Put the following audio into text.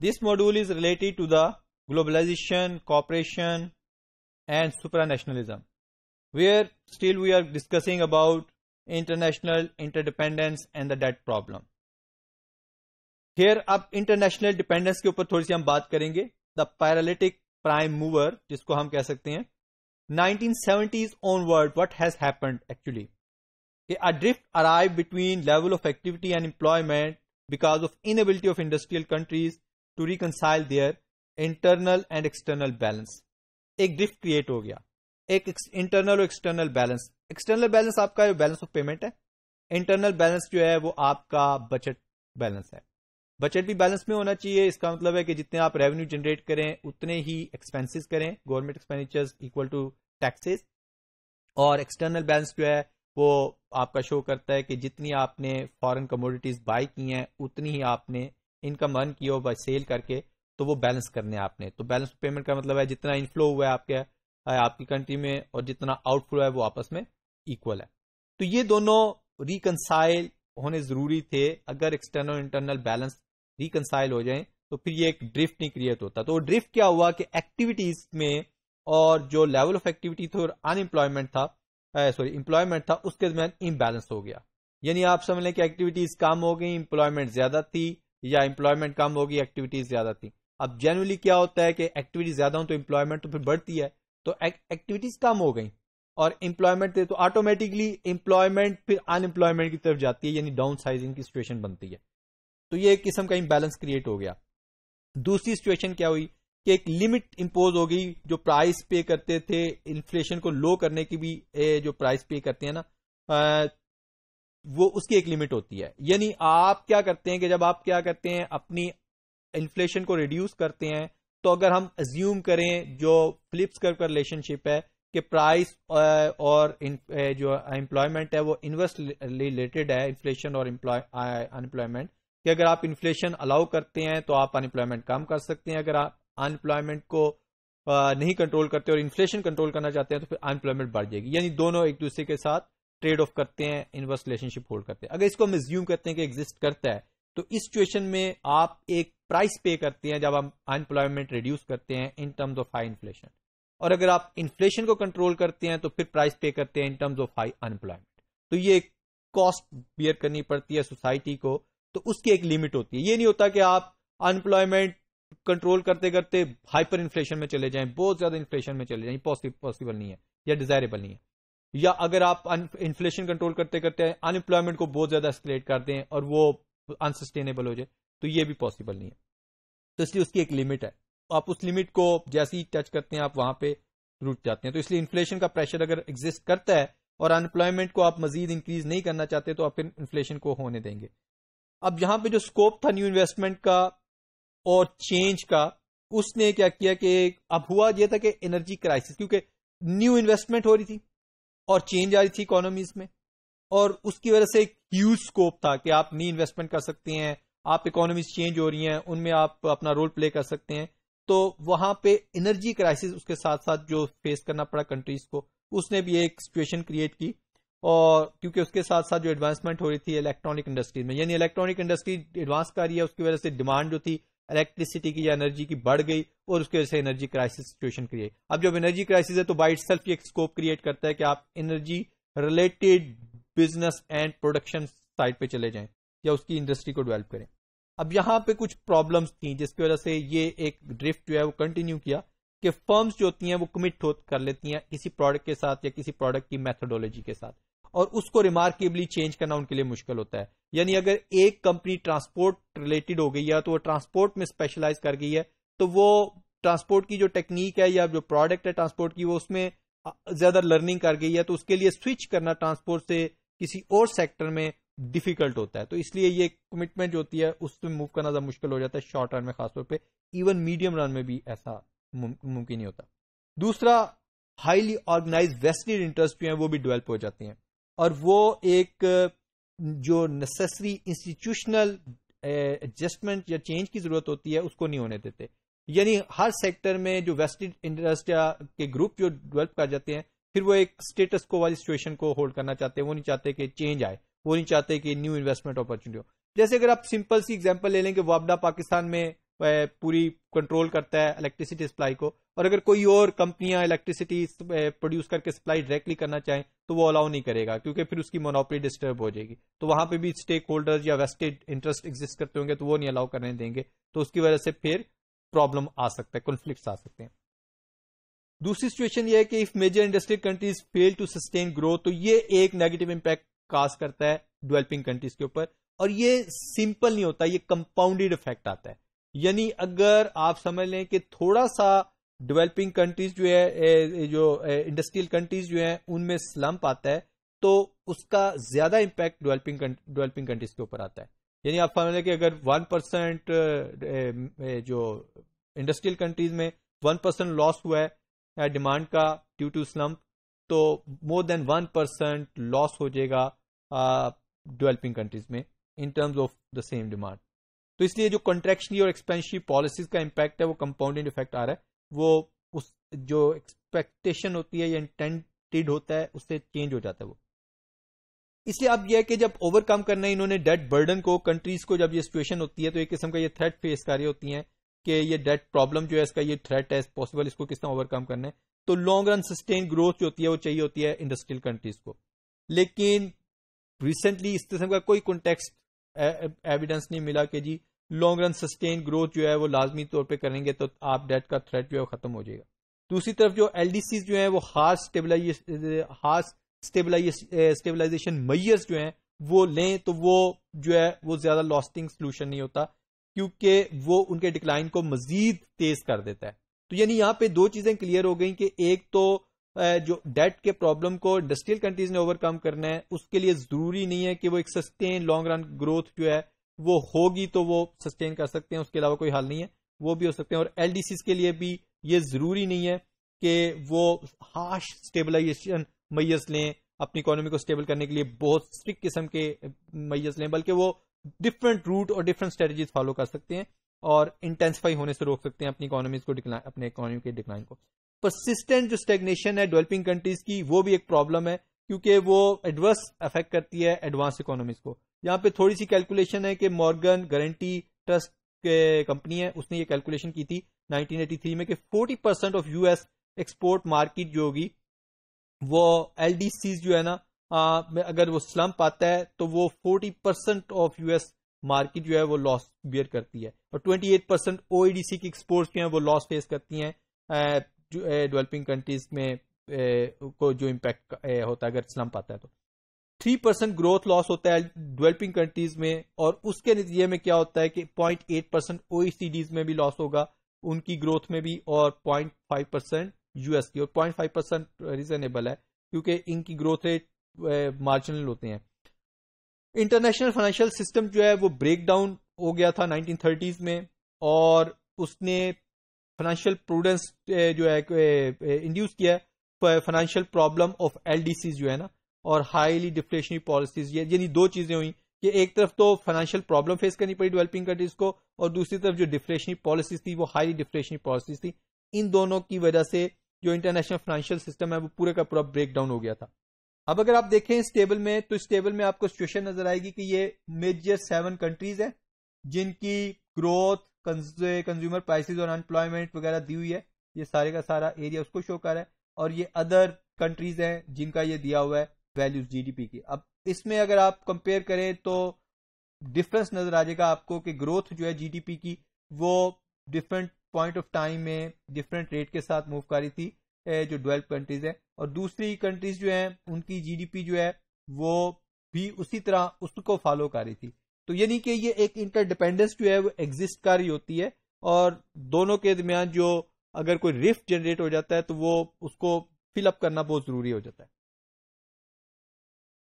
This module is related to the globalization, cooperation and supranationalism where still we are discussing about international interdependence and the debt problem. Here up international dependence के ऊपर थोड़ी सी हम बात करेंगे the paralytic prime mover जिसको हम कह सकते हैं 1970s onward what has happened actually a drift arrived between level of activity and employment because of inability of industrial countries to reconcile their internal and external balance एक drift create हो गया एक internal और external balance external balance आपका balance of payment है internal balance जो है वो आपका बजट बैलेंस है बजट भी बैलेंस में होना चाहिए इसका मतलब है कि जितने आप रेवेन्यू जनरेट करें उतने ही एक्सपेंसेस करें government expenditures equal to taxes और एक्सटर्नल बैलेंस जो है वो आपका शो करता है कि जितनी आपने फॉरेन कमोडिटीज बाय की हैं उतनी ही आपने इनकम अर्न किया हो बाय सेल करके तो वो बैलेंस करने हैं आपने तो बैलेंस पेमेंट का मतलब है जितना इनफ्लो हुआ है आपके आपकी कंट्री में और जितना आउटफ्लो है वो आपस में इक्वल है तो ये दोनों रिकनसाइल होने जरूरी थे अगर एक्सटर्नल इंटरनल बैलेंस रिकनसाइल हो जाए तो फिर ये एक ड्रिफ्ट नहीं क्रिएट होता तो ड्रिफ्ट क्या हुआ कि एक्टिविटीज में और जो लेवल ऑफ एक्टिविटी थी और अनएम्प्लॉयमेंट था सॉरी एम्प्लॉयमेंट था उसके दरमियान इम्बैलेंस हो गया यानी आप समझ लें कि एक्टिविटीज कम हो गई इंप्लॉयमेंट ज्यादा थी या एम्प्लॉयमेंट कम होगी एक्टिविटीज ज्यादा थी अब जनरली क्या होता है कि एक्टिविटी ज्यादा हो तो एम्प्लॉयमेंट तो फिर बढ़ती है तो एक्टिविटीज कम हो गई और एम्प्लॉयमेंट थे तो ऑटोमेटिकली एम्प्लॉयमेंट फिर अनएम्प्लॉयमेंट की तरफ जाती है यानी डाउन साइजिंग की सिचुएशन बनती है तो ये एक किस्म का इम्बेलेंस क्रिएट हो गया दूसरी सिचुएशन क्या हुई कि एक लिमिट इम्पोज हो गई जो प्राइस पे करते थे इन्फ्लेशन को लो करने की भी जो प्राइस पे करते हैं ना वो उसकी एक लिमिट होती है यानी आप क्या करते हैं कि जब आप क्या करते हैं अपनी इन्फ्लेशन को रिड्यूस करते हैं तो अगर हम एज्यूम करें जो फ्लिप्स कर का रिलेशनशिप है कि प्राइस और जो एम्प्लॉयमेंट है वो इन्वर्स रिलेटेड है इन्फ्लेशन और अनएम्प्लॉयमेंट कि अगर आप इन्फ्लेशन अलाउ करते हैं तो आप अनएम्प्लॉयमेंट कम कर सकते हैं अगर आप अनएम्प्लॉयमेंट को नहीं कंट्रोल करते और इन्फ्लेशन कंट्रोल करना चाहते हैं तो फिर अनएम्प्लॉयमेंट बढ़ जाएगी यानी दोनों एक दूसरे के साथ ट्रेड ऑफ करते हैं इनवर्स रिलेशनशिप होल्ड करते हैं अगर इसको हम एज्यूम करते हैं कि एग्जिस्ट करता है तो इस सिचुएशन में आप एक प्राइस पे करते हैं जब हम अनएम्प्लॉयमेंट रिड्यूस करते हैं in terms of high inflation और अगर आप इन्फ्लेशन को कंट्रोल करते हैं तो फिर प्राइस पे करते हैं in terms of high unemployment तो ये एक कॉस्ट बियर करनी पड़ती है सोसाइटी को तो उसकी एक लिमिट होती है ये नहीं होता कि आप अनएम्प्लॉयमेंट कंट्रोल करते करते हाइपर इन्फ्लेशन में चले जाएं बहुत ज्यादा इन्फ्लेशन में चले जाएं पॉसिबल नहीं है या डिजायरेबल नहीं है या अगर आप इन्फ्लेशन कंट्रोल करते करते अनएम्प्लॉयमेंट को बहुत ज्यादा एस्केलेट कर दें और वो अनसस्टेनेबल हो जाए तो ये भी पॉसिबल नहीं है तो इसलिए उसकी एक लिमिट है तो आप उस लिमिट को जैसे ही टच करते हैं आप वहां पे रुट जाते हैं तो इसलिए इन्फ्लेशन का प्रेशर अगर एग्जिस्ट करता है और अनएम्प्लॉयमेंट को आप मजीद इंक्रीज नहीं करना चाहते तो आप फिर इन्फ्लेशन को होने देंगे अब यहां पे जो स्कोप था न्यू इन्वेस्टमेंट का और चेंज का उसने क्या किया कि अब हुआ यह था कि एनर्जी क्राइसिस क्योंकि न्यू इन्वेस्टमेंट हो रही थी और चेंज आ रही थी इकोनॉमीज में और उसकी वजह से एक ह्यूज स्कोप था कि आप नी इन्वेस्टमेंट कर सकते हैं आप इकोनॉमीज चेंज हो रही हैं उनमें आप अपना रोल प्ले कर सकते हैं तो वहां पे एनर्जी क्राइसिस उसके साथ साथ जो फेस करना पड़ा कंट्रीज को उसने भी एक सिचुएशन क्रिएट की और क्योंकि उसके साथ साथ जो एडवांसमेंट हो रही थी इलेक्ट्रॉनिक इंडस्ट्रीज में यानी इलेक्ट्रॉनिक इंडस्ट्री एडवांस कर रही है उसकी वजह से डिमांड जो थी इलेक्ट्रिसिटी की या एनर्जी की बढ़ गई और उसकी वजह से एनर्जी क्राइसिस सिचुएशन क्रिएट अब जब एनर्जी क्राइसिस है तो बाई सेल्फ एक स्कोप क्रिएट करता है कि आप energy related business and production side पे चले जाएं या उसकी इंडस्ट्री को डेवलप करें अब यहां पे कुछ प्रॉब्लम्स थी जिसकी वजह से ये एक ड्रिफ्ट जो है वो कंटिन्यू किया कि फर्म्स जो होती हैं वो कमिट कर लेती हैं किसी प्रोडक्ट के साथ या किसी प्रोडक्ट की मेथोडोलॉजी के साथ और उसको रिमार्केबली चेंज करना उनके लिए मुश्किल होता है यानी अगर एक कंपनी ट्रांसपोर्ट रिलेटेड हो गई है तो वो ट्रांसपोर्ट में स्पेशलाइज कर गई है तो वो ट्रांसपोर्ट की जो टेक्निक है या जो प्रोडक्ट है ट्रांसपोर्ट की वो उसमें ज्यादा लर्निंग कर गई है तो उसके लिए स्विच करना ट्रांसपोर्ट से किसी और सेक्टर में डिफिकल्ट होता है तो इसलिए ये कमिटमेंट जो होती है उसमें मूव करना ज्यादा मुश्किल हो जाता है शॉर्ट रन में खासतौर पर इवन मीडियम रन में भी ऐसा मुमकिन नहीं होता दूसरा हाईली ऑर्गेनाइज वेस्टेड इंटरेस्ट जो है वो भी डेवलप हो जाते हैं और वो एक जो नेसेसरी इंस्टीट्यूशनल एडजस्टमेंट या चेंज की जरूरत होती है उसको नहीं होने देते यानी हर सेक्टर में जो वेस्टेड इंटरेस्ट या के ग्रुप जो डेवलप कर जाते हैं फिर वो एक स्टेटस को वाली सिचुएशन को होल्ड करना चाहते हैं वो नहीं चाहते कि चेंज आए वो नहीं चाहते कि न्यू इन्वेस्टमेंट अपॉर्चुनिटी हो जैसे अगर आप सिंपल सी एग्जाम्पल ले लें कि वापडा पाकिस्तान में पूरी कंट्रोल करता है इलेक्ट्रिसिटी सप्लाई को और अगर कोई और कंपनियां इलेक्ट्रिसिटी प्रोड्यूस करके सप्लाई डायरेक्टली करना चाहें तो वो अलाउ नहीं करेगा क्योंकि फिर उसकी मोनोपली डिस्टर्ब हो जाएगी तो वहां पे भी स्टेक होल्डर्स या वेस्टेड इंटरेस्ट एग्जिस्ट करते होंगे तो वो नहीं अलाउ करने देंगे तो उसकी वजह से फिर प्रॉब्लम आ सकता है कॉन्फ्लिक्ट आ सकते हैं दूसरी सिचुएशन ये है कि if major industrial countries fail to sustain growth तो ये एक नेगेटिव इंपैक्ट काज करता है डेवलपिंग कंट्रीज के ऊपर और ये सिंपल नहीं होता ये कंपाउंडेड इफेक्ट आता है यानी अगर आप समझ लें कि थोड़ा सा डेवलपिंग कंट्रीज जो है जो इंडस्ट्रियल कंट्रीज जो है उनमें स्लम्प आता है तो उसका ज्यादा इम्पैक्ट डेवलपिंग डेवलपिंग कंट्रीज के ऊपर आता है यानी आप समझ लें कि अगर वन परसेंट जो इंडस्ट्रियल कंट्रीज में वन परसेंट लॉस हुआ है डिमांड का ड्यू टू स्लम्प तो more than one percent loss हो जाएगा डेवलपिंग कंट्रीज में in terms of the same demand तो इसलिए जो कॉन्ट्रेक्शनरी और एक्सपेंशनरी पॉलिसीज का इम्पैक्ट है वो कंपाउंडिंग इफेक्ट आ रहा है वो उस जो एक्सपेक्टेशन होती है या इंटेंटेड होता है उससे चेंज हो जाता है वो इसलिए अब यह है कि जब ओवरकम करना है इन्होंने डेट बर्डन को कंट्रीज को जब ये सिचुएशन होती है तो एक किस्म का ये थ्रेट फेस कर रही होती है कि ये डेट प्रॉब्लम जो है इसका ये थ्रेट है पॉसिबल इसको किस तरह ओवरकम करना है तो लॉन्ग रन सस्टेन ग्रोथ जो होती है वो चाहिए होती है इंडस्ट्रियल कंट्रीज को लेकिन रिसेंटली इस किस्म का कोई कॉन्टेक्स्ट एविडेंस नहीं मिला कि जी लॉन्ग रन सस्टेन ग्रोथ जो है वो लाजमी तौर पर करेंगे तो आप डेट का थ्रेट जो है खत्म हो जाएगा दूसरी तरफ जो सी जो है वो हार्स हार्स स्टेबलाइजेशन मैयर्स जो है वो लें तो वो जो है वो ज्यादा लॉस्टिंग सोल्यूशन नहीं होता क्योंकि वो उनके डिक्लाइन को मजीद तेज कर देता है तो यानी यहां पे दो चीजें क्लियर हो गई कि एक तो जो डेट के प्रॉब्लम को इंडस्ट्रियल कंट्रीज ने ओवरकम करना है उसके लिए जरूरी नहीं है कि वो एक सस्टेन लॉन्ग रन ग्रोथ जो है वो होगी तो वो सस्टेन कर सकते हैं उसके अलावा कोई हाल नहीं है वो भी हो सकते हैं और एल के लिए भी ये जरूरी नहीं है कि वो हार्श स्टेबलाइजेशन मैयस लें अपनी इकोनॉमी को स्टेबल करने के लिए बहुत स्ट्रिक्ट किस्म के मैयस लें बल्कि वो डिफरेंट रूट और डिफरेंट स्ट्रेटजीज फॉलो कर सकते हैं और इंटेंसिफाई होने से रोक सकते हैं अपनी इकोनॉमी को डिक्लाइन अपने इकोनॉमी के डिक्लाइन को परसिस्टेंट जो स्टेग्नेशन है डेवलपिंग कंट्रीज की वो भी एक प्रॉब्लम है क्योंकि वो एडवर्स अफेक्ट करती है एडवांस इकोनॉमीज को यहाँ पे थोड़ी सी कैलकुलेशन है कि मॉर्गन गारंटी ट्रस्ट के कंपनी है उसने ये कैलकुलेशन की थी 1983 में कि 40 परसेंट ऑफ यूएस एक्सपोर्ट मार्केट जो होगी वो एल जो है ना आ, अगर वो स्लम्प आता है तो वो 40 परसेंट ऑफ यूएस मार्केट जो है वो लॉस बियर करती है और 28 परसेंट ओईडीसी की एक्सपोर्ट जो है वो लॉस फेस करती हैं डेवलपिंग कंट्रीज में को जो इम्पैक्ट होता है अगर स्लम्प आता है तो थ्री परसेंट ग्रोथ लॉस होता है डेवलपिंग कंट्रीज में और उसके नतीजे में क्या होता है कि पॉइंट एट परसेंट ओ में भी लॉस होगा उनकी ग्रोथ में भी और पॉइंट फाइव परसेंट यूएस की और पॉइंट फाइव परसेंट रिजनेबल है क्योंकि इनकी ग्रोथ रेट मार्जिनल होते हैं इंटरनेशनल फाइनेंशियल सिस्टम जो है वो ब्रेक डाउन हो गया था 1930s में और उसने फाइनेंशियल प्रूडेंस eh, जो है इंड्यूस eh, eh, किया है फाइनेंशियल प्रॉब्लम ऑफ एल जो है ना और हाईली डिफ्लेशनरी पॉलिसीज ये यानी दो चीजें हुई कि एक तरफ तो फाइनेंशियल प्रॉब्लम फेस करनी पड़ी डेवलपिंग कंट्रीज को और दूसरी तरफ जो डिफ्लेशनरी पॉलिसीज थी वो हाईली डिफ्लेशनरी पॉलिसीज थी इन दोनों की वजह से जो इंटरनेशनल फाइनेंशियल सिस्टम है वो पूरे का पूरा ब्रेक डाउन हो गया था अब अगर आप देखें इस टेबल में तो इस टेबल में आपको सिचुएशन नजर आएगी कि ये मेजर सेवन कंट्रीज है जिनकी ग्रोथ कंज्यूमर प्राइसेस और अनएम्प्लॉयमेंट वगैरह दी हुई है ये सारे का सारा एरिया उसको शो कर रहा है और ये अदर कंट्रीज हैं जिनका ये दिया हुआ है वैल्यूज जीडीपी की अब इसमें अगर आप कंपेयर करें तो डिफरेंस नजर आ जाएगा आपको कि ग्रोथ जो है जीडीपी की वो डिफरेंट पॉइंट ऑफ टाइम में डिफरेंट रेट के साथ मूव करी थी जो डेवेल्प कंट्रीज है और दूसरी कंट्रीज जो है उनकी जीडीपी जो है वो भी उसी तरह उसको फॉलो कर रही थी तो यानी कि ये एक इंटरडिपेंडेंस जो है वो एग्जिस्ट कर रही होती है और दोनों के दरमियान जो अगर कोई रिफ्ट जनरेट हो जाता है तो वो उसको फिलअप करना बहुत जरूरी हो जाता है